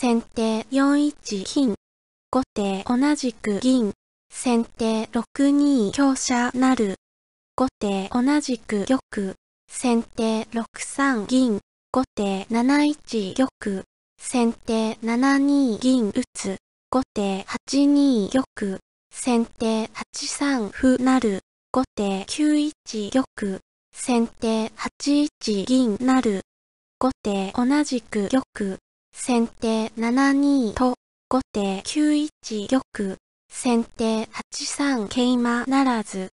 先手4一金。後手同じく銀。先手6二香車なる。後手同じく玉。先手6三銀。後手7一玉。先手7二銀打つ。後手8二玉。先手8三歩なる。後手9一玉。先手8一銀なる。後手同じく玉。先手7二と、後手9一玉、先手8三桂馬ならず、